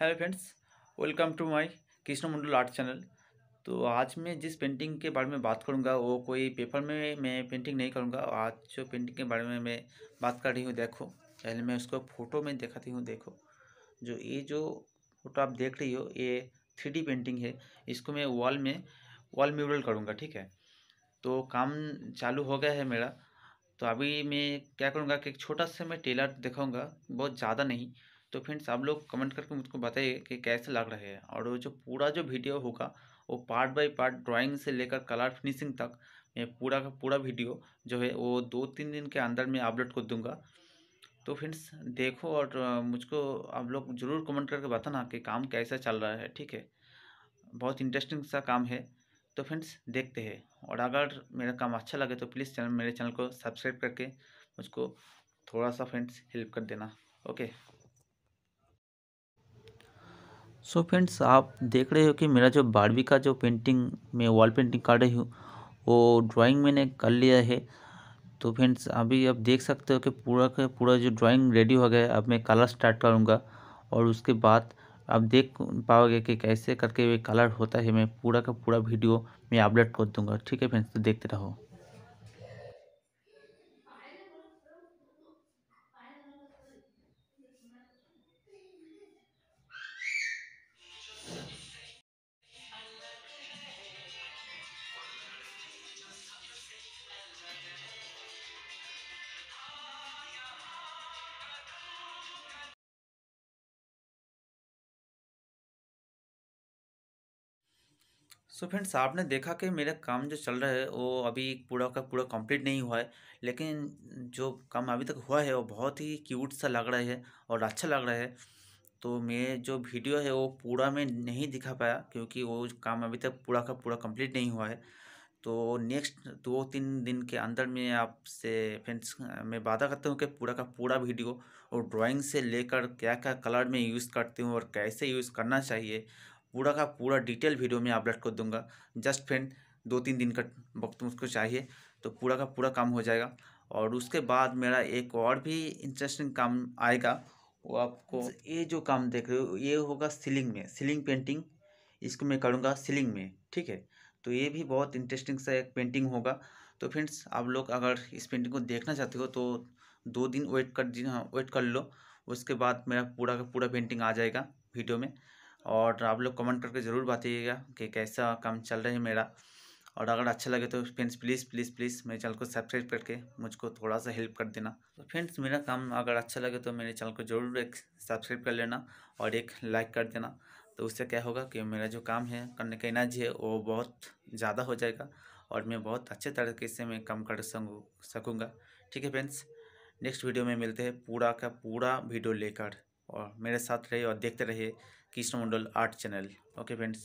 hello friends welcome to my Krishna Mandal art channel तो आज मैं जिस पेंटिंग के बारे में बात करूंगा वो कोई पेपर में मैं पेंटिंग नहीं करूंगा आज जो पेंटिंग के बारे में मैं बात कर रही हूँ देखो पहले मैं उसको फ़ोटो में दिखाती हूँ देखो जो ये जो फोटो आप देख रही हो ये थ्री पेंटिंग है इसको मैं वॉल में वॉल म्यूरल करूँगा ठीक है तो काम चालू हो गया है मेरा तो अभी मैं क्या करूँगा कि एक छोटा सा मैं टेलर दिखाऊँगा बहुत ज़्यादा नहीं तो फ्रेंड्स आप लोग कमेंट करके मुझको बताइए कि कैसे लग रहे हैं और वो जो पूरा जो वीडियो होगा वो पार्ट बाय पार्ट ड्राइंग से लेकर कलर फिनिशिंग तक मैं पूरा का पूरा वीडियो जो है वो दो तीन दिन के अंदर मैं अपलोड कर दूंगा तो फ्रेंड्स देखो और मुझको आप लोग ज़रूर कमेंट करके बताना कि काम कैसा चल रहा है ठीक है बहुत इंटरेस्टिंग सा काम है तो फ्रेंड्स देखते हैं और अगर मेरा काम अच्छा लगे तो प्लीज़ चैनल मेरे चैनल को सब्सक्राइब करके मुझको थोड़ा सा फ्रेंड्स हेल्प कर देना ओके सो so फ्रेंड्स आप देख रहे हो कि मेरा जो बारहवीं का जो पेंटिंग मैं वॉल पेंटिंग कर रही हूँ वो ड्राइंग मैंने कर लिया है तो फ्रेंड्स अभी आप देख सकते हो कि पूरा का पूरा जो ड्राइंग रेडी हो गया अब मैं कलर स्टार्ट करूँगा और उसके बाद आप देख पाओगे कि कैसे करके वे कलर होता है मैं पूरा का पूरा वीडियो मैं अपलोड कर दूँगा ठीक है फ्रेंड्स तो देखते रहो सो फ्रेंड्स आपने देखा कि मेरा काम जो चल रहा है वो अभी पूरा का पूरा कंप्लीट नहीं हुआ है लेकिन जो काम अभी तक हुआ है वो बहुत ही क्यूट सा लग रहा है और अच्छा लग रहा है तो मैं जो वीडियो है वो पूरा मैं नहीं दिखा पाया क्योंकि वो काम अभी तक पूरा का पूरा कंप्लीट नहीं हुआ है तो नेक्स्ट दो तीन दिन के अंदर मैं आपसे फ्रेंड्स मैं वादा करता हूँ कि पूरा का पूरा वीडियो और ड्राइंग से लेकर क्या क्या कलर में यूज़ करती हूँ और कैसे यूज़ करना चाहिए पूरा का पूरा डिटेल वीडियो में अपलोड कर दूंगा जस्ट फ्रेंड दो तीन दिन का वक्त मुझको चाहिए तो पूरा का पूरा काम हो जाएगा और उसके बाद मेरा एक और भी इंटरेस्टिंग काम आएगा वो आपको ये जो काम देख रहे हो ये होगा सीलिंग में सीलिंग पेंटिंग इसको मैं करूँगा सीलिंग में ठीक है तो ये भी बहुत इंटरेस्टिंग सा एक पेंटिंग होगा तो फ्रेंड्स आप लोग अगर इस पेंटिंग को देखना चाहते हो तो दो दिन वेट कर वेट हाँ, कर लो उसके बाद मेरा पूरा का पूरा पेंटिंग आ जाएगा वीडियो में और आप लोग कमेंट करके ज़रूर बताइएगा कि कैसा काम चल रहा है मेरा और अगर अच्छा लगे तो फ्रेंड्स प्लीज़ प्लीज़ प्लीज़ मेरे चैनल को सब्सक्राइब करके मुझको थोड़ा सा हेल्प कर देना तो फ्रेंड्स मेरा काम अगर अच्छा लगे तो मेरे चैनल को ज़रूर एक सब्सक्राइब कर लेना और एक लाइक कर देना तो उससे क्या होगा कि मेरा जो काम है करने का एनर्जी है वो बहुत ज़्यादा हो जाएगा और मैं बहुत अच्छे तरीके से मैं काम कर सकूँगा ठीक है फ्रेंड्स नेक्स्ट वीडियो में मिलते हैं पूरा का पूरा वीडियो लेकर और मेरे साथ रहिए और देखते रहिए Krishna Mandal art channel okay friends